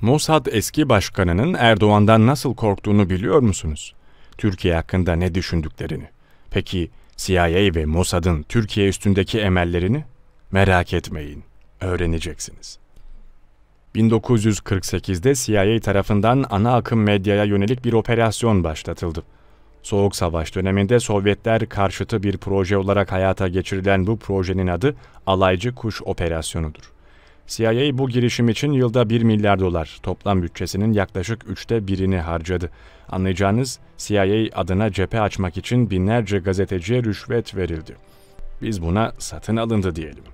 Mossad eski başkanının Erdoğan'dan nasıl korktuğunu biliyor musunuz? Türkiye hakkında ne düşündüklerini. Peki CIA ve Mossad'ın Türkiye üstündeki emellerini? Merak etmeyin, öğreneceksiniz. 1948'de CIA tarafından ana akım medyaya yönelik bir operasyon başlatıldı. Soğuk Savaş döneminde Sovyetler karşıtı bir proje olarak hayata geçirilen bu projenin adı Alaycı Kuş Operasyonu'dur. CIA bu girişim için yılda 1 milyar dolar, toplam bütçesinin yaklaşık üçte birini harcadı. Anlayacağınız CIA adına cephe açmak için binlerce gazeteciye rüşvet verildi. Biz buna satın alındı diyelim.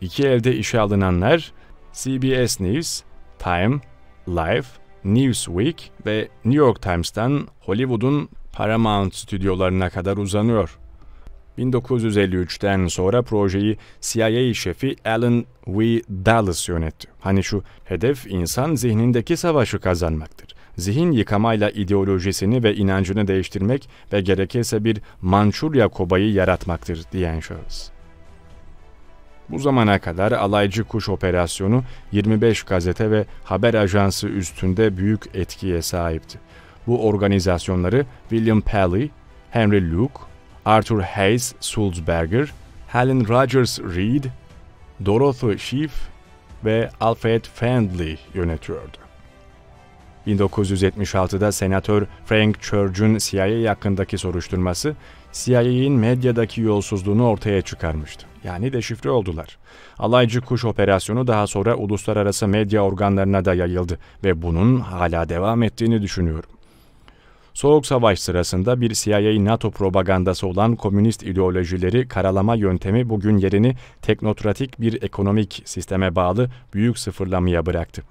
İki elde işe alınanlar CBS News, Time, Life, Newsweek ve New York Times'tan Hollywood'un Paramount stüdyolarına kadar uzanıyor. 1953'ten sonra projeyi CIA şefi Alan W. Dulles yönetti. Hani şu hedef insan zihnindeki savaşı kazanmaktır. Zihin yıkamayla ideolojisini ve inancını değiştirmek ve gerekirse bir Mançurya kobayı yaratmaktır diyen şahıs. Bu zamana kadar alaycı kuş operasyonu 25 gazete ve haber ajansı üstünde büyük etkiye sahipti. Bu organizasyonları William Paley, Henry Luke, Arthur Hayes Sulzberger, Helen Rogers Reed, Dorothy Schiff ve Alfred Fendley yönetiyordu. 1976'da senatör Frank Church'un CIA hakkındaki soruşturması CIA'in medyadaki yolsuzluğunu ortaya çıkarmıştı. Yani deşifre oldular. Alaycı kuş operasyonu daha sonra uluslararası medya organlarına da yayıldı ve bunun hala devam ettiğini düşünüyorum. Soğuk Savaş sırasında bir CIA NATO propagandası olan komünist ideolojileri karalama yöntemi bugün yerini teknokratik bir ekonomik sisteme bağlı büyük sıfırlamaya bıraktı.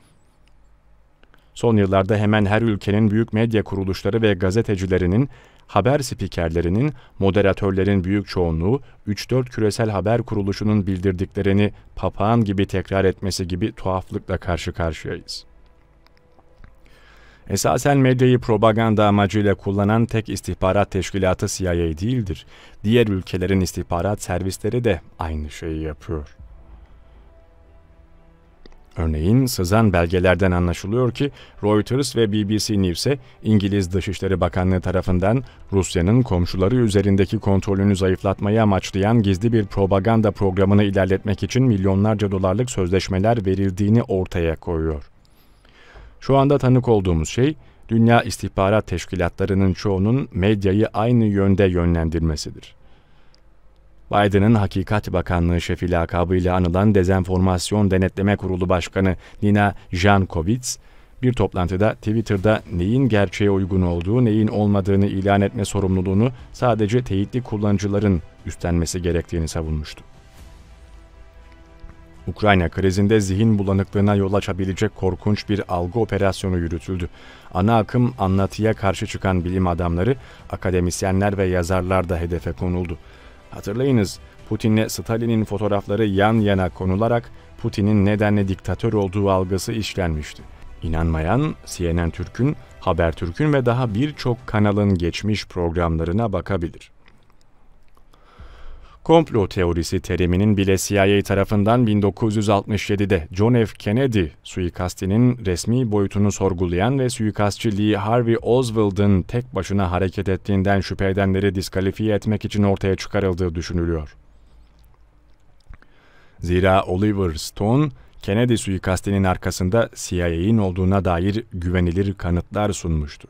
Son yıllarda hemen her ülkenin büyük medya kuruluşları ve gazetecilerinin, haber spikerlerinin, moderatörlerin büyük çoğunluğu 3-4 küresel haber kuruluşunun bildirdiklerini papağan gibi tekrar etmesi gibi tuhaflıkla karşı karşıyayız.'' Esasen medyayı propaganda amacıyla kullanan tek istihbarat teşkilatı CIA değildir. Diğer ülkelerin istihbarat servisleri de aynı şeyi yapıyor. Örneğin sızan belgelerden anlaşılıyor ki Reuters ve BBC News'e İngiliz Dışişleri Bakanlığı tarafından Rusya'nın komşuları üzerindeki kontrolünü zayıflatmayı amaçlayan gizli bir propaganda programını ilerletmek için milyonlarca dolarlık sözleşmeler verildiğini ortaya koyuyor. Şu anda tanık olduğumuz şey, dünya istihbarat teşkilatlarının çoğunun medyayı aynı yönde yönlendirmesidir. Biden'ın Hakikat Bakanlığı şefi lakabıyla anılan Dezenformasyon Denetleme Kurulu Başkanı Nina Jankovic, bir toplantıda Twitter'da neyin gerçeğe uygun olduğu, neyin olmadığını ilan etme sorumluluğunu sadece teyitli kullanıcıların üstlenmesi gerektiğini savunmuştu. Ukrayna krizinde zihin bulanıklığına yol açabilecek korkunç bir algı operasyonu yürütüldü. Ana akım anlatıya karşı çıkan bilim adamları, akademisyenler ve yazarlar da hedefe konuldu. Hatırlayınız, Putin'le Stalin'in fotoğrafları yan yana konularak Putin'in nedenle diktatör olduğu algısı işlenmişti. İnanmayan CNN Türk'ün, Habertürk'ün ve daha birçok kanalın geçmiş programlarına bakabilir. Komplo teorisi teriminin bile CIA tarafından 1967'de John F. Kennedy suikastinin resmi boyutunu sorgulayan ve suikastçı Lee Harvey Oswald'ın tek başına hareket ettiğinden şüphe edenleri diskalifiye etmek için ortaya çıkarıldığı düşünülüyor. Zira Oliver Stone, Kennedy suikastinin arkasında CIA'in olduğuna dair güvenilir kanıtlar sunmuştu.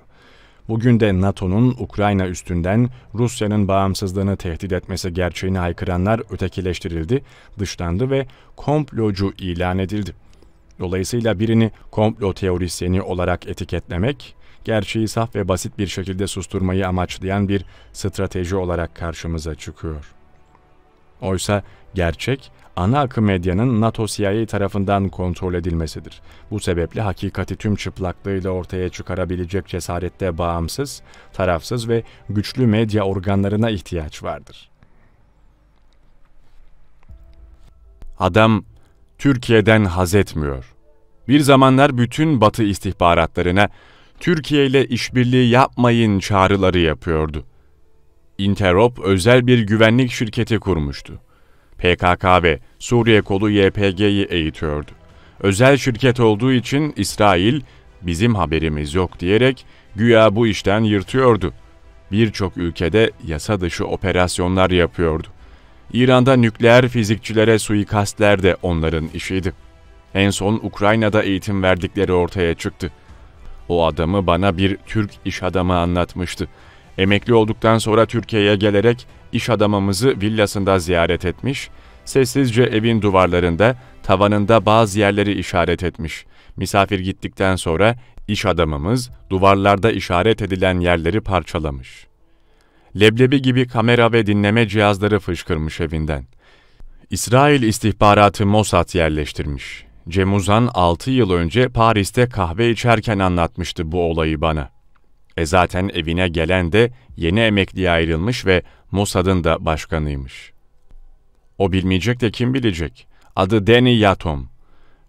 Bugün de NATO'nun Ukrayna üstünden Rusya'nın bağımsızlığını tehdit etmesi gerçeğini haykıranlar ötekileştirildi, dışlandı ve komplocu ilan edildi. Dolayısıyla birini komplo teorisyeni olarak etiketlemek, gerçeği saf ve basit bir şekilde susturmayı amaçlayan bir strateji olarak karşımıza çıkıyor.'' Oysa gerçek ana akım medyanın NATO CIA tarafından kontrol edilmesidir. Bu sebeple hakikati tüm çıplaklığıyla ortaya çıkarabilecek cesarette bağımsız, tarafsız ve güçlü medya organlarına ihtiyaç vardır. Adam Türkiye'den haz etmiyor. Bir zamanlar bütün Batı istihbaratlarına Türkiye ile işbirliği yapmayın çağrıları yapıyordu. Interop özel bir güvenlik şirketi kurmuştu. PKK ve Suriye kolu YPG'yi eğitiyordu. Özel şirket olduğu için İsrail bizim haberimiz yok diyerek güya bu işten yırtıyordu. Birçok ülkede yasa dışı operasyonlar yapıyordu. İran'da nükleer fizikçilere suikastler de onların işiydi. En son Ukrayna'da eğitim verdikleri ortaya çıktı. O adamı bana bir Türk iş adamı anlatmıştı. Emekli olduktan sonra Türkiye'ye gelerek iş adamımızı villasında ziyaret etmiş, sessizce evin duvarlarında, tavanında bazı yerleri işaret etmiş. Misafir gittikten sonra iş adamımız duvarlarda işaret edilen yerleri parçalamış. Leblebi gibi kamera ve dinleme cihazları fışkırmış evinden. İsrail istihbaratı Mossad yerleştirmiş. Cemuzan Uzan 6 yıl önce Paris'te kahve içerken anlatmıştı bu olayı bana.'' ve zaten evine gelen de yeni emekliye ayrılmış ve Mossad'ın da başkanıymış. O bilmeyecek de kim bilecek? Adı Danny Yatom.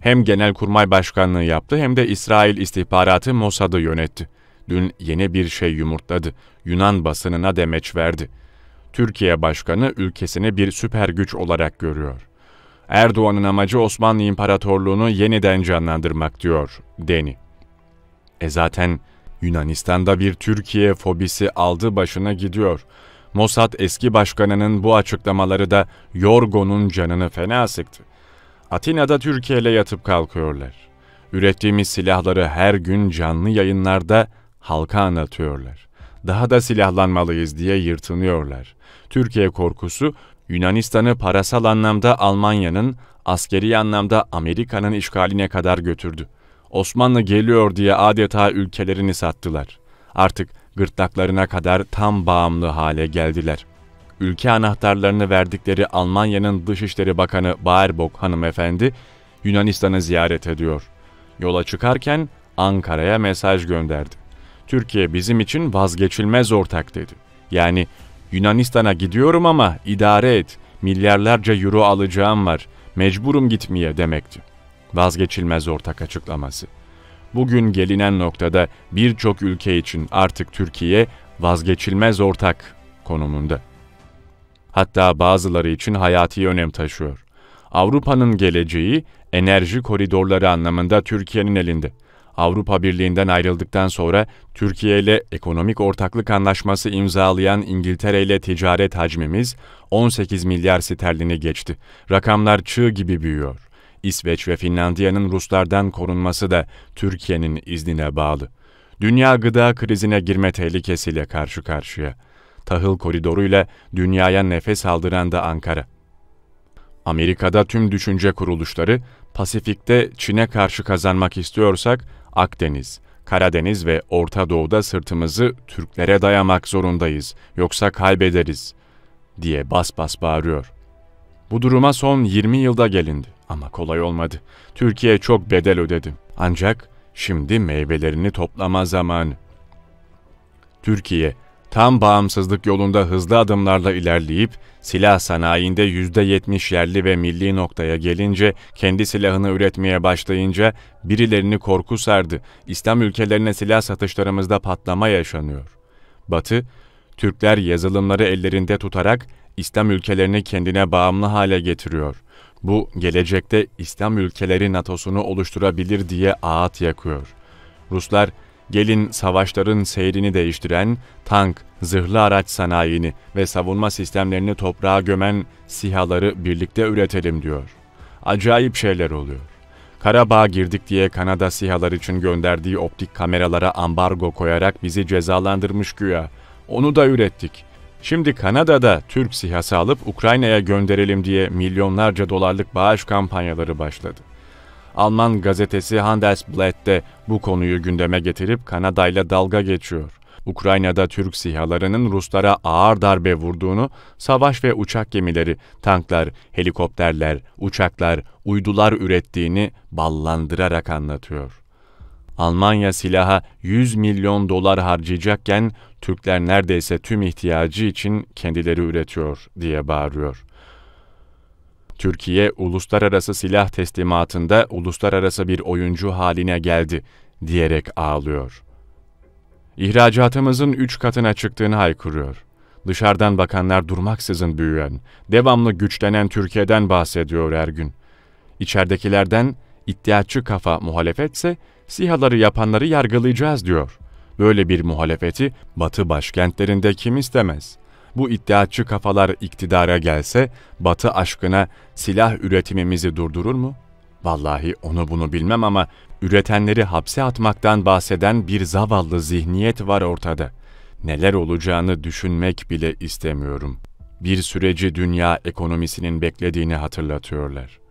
Hem Genelkurmay Başkanlığı yaptı hem de İsrail istihbaratı Mossad'ı yönetti. Dün yeni bir şey yumurtladı. Yunan basınına demeç verdi. Türkiye Başkanı ülkesini bir süper güç olarak görüyor. Erdoğan'ın amacı Osmanlı İmparatorluğunu yeniden canlandırmak diyor Deni. E zaten Yunanistan'da bir Türkiye fobisi aldı başına gidiyor. Mossad eski başkanının bu açıklamaları da Yorgo'nun canını fena sıktı. Atina'da Türkiye ile yatıp kalkıyorlar. Ürettiğimiz silahları her gün canlı yayınlarda halka anlatıyorlar. Daha da silahlanmalıyız diye yırtınıyorlar. Türkiye korkusu Yunanistan'ı parasal anlamda Almanya'nın, askeri anlamda Amerika'nın işgaline kadar götürdü. Osmanlı geliyor diye adeta ülkelerini sattılar. Artık gırtlaklarına kadar tam bağımlı hale geldiler. Ülke anahtarlarını verdikleri Almanya'nın Dışişleri Bakanı Baerbock hanımefendi Yunanistan'ı ziyaret ediyor. Yola çıkarken Ankara'ya mesaj gönderdi. Türkiye bizim için vazgeçilmez ortak dedi. Yani Yunanistan'a gidiyorum ama idare et. Milyarlarca euro alacağım var. Mecburum gitmeye demekti vazgeçilmez ortak açıklaması. Bugün gelinen noktada birçok ülke için artık Türkiye vazgeçilmez ortak konumunda. Hatta bazıları için hayati önem taşıyor. Avrupa'nın geleceği enerji koridorları anlamında Türkiye'nin elinde. Avrupa Birliği'nden ayrıldıktan sonra Türkiye ile ekonomik ortaklık anlaşması imzalayan İngiltere ile ticaret hacmimiz 18 milyar sterlini geçti. Rakamlar çığ gibi büyüyor. İsveç ve Finlandiya'nın Ruslardan korunması da Türkiye'nin iznine bağlı. Dünya gıda krizine girme tehlikesiyle karşı karşıya. Tahıl koridoruyla dünyaya nefes aldıran da Ankara. Amerika'da tüm düşünce kuruluşları Pasifik'te Çin'e karşı kazanmak istiyorsak Akdeniz, Karadeniz ve Orta Doğu'da sırtımızı Türklere dayamak zorundayız yoksa kaybederiz diye bas bas bağırıyor. Bu duruma son 20 yılda gelindi. Ama kolay olmadı. Türkiye çok bedel ödedi. Ancak şimdi meyvelerini toplama zamanı. Türkiye tam bağımsızlık yolunda hızlı adımlarla ilerleyip silah sanayinde %70 yerli ve milli noktaya gelince kendi silahını üretmeye başlayınca birilerini korku sardı. İslam ülkelerine silah satışlarımızda patlama yaşanıyor. Batı, Türkler yazılımları ellerinde tutarak İslam ülkelerini kendine bağımlı hale getiriyor. Bu gelecekte İslam ülkeleri NATO'sunu oluşturabilir diye ağat yakıyor. Ruslar gelin savaşların seyrini değiştiren tank, zırhlı araç sanayini ve savunma sistemlerini toprağa gömen sihaları birlikte üretelim diyor. Acayip şeyler oluyor. Karabağ'a girdik diye Kanada sihalar için gönderdiği optik kameralara ambargo koyarak bizi cezalandırmış güya. Onu da ürettik. Şimdi Kanada'da Türk sihası alıp Ukrayna'ya gönderelim diye milyonlarca dolarlık bağış kampanyaları başladı. Alman gazetesi Handelsblatt de bu konuyu gündeme getirip Kanada ile dalga geçiyor. Ukrayna'da Türk sihalarının Ruslara ağır darbe vurduğunu, savaş ve uçak gemileri, tanklar, helikopterler, uçaklar, uydular ürettiğini ballandırarak anlatıyor. Almanya silaha 100 milyon dolar harcayacakken Türkler neredeyse tüm ihtiyacı için kendileri üretiyor diye bağırıyor. Türkiye uluslararası silah teslimatında uluslararası bir oyuncu haline geldi diyerek ağlıyor. İhracatımızın üç katına çıktığını haykırıyor. Dışarıdan bakanlar durmaksızın büyüyen, devamlı güçlenen Türkiye'den bahsediyor her gün. İçeridekilerden İttihatçı kafa muhalefetse sihaları yapanları yargılayacağız diyor. Böyle bir muhalefeti Batı başkentlerinde kim istemez? Bu iddiatçı kafalar iktidara gelse Batı aşkına silah üretimimizi durdurur mu? Vallahi onu bunu bilmem ama üretenleri hapse atmaktan bahseden bir zavallı zihniyet var ortada. Neler olacağını düşünmek bile istemiyorum. Bir süreci dünya ekonomisinin beklediğini hatırlatıyorlar.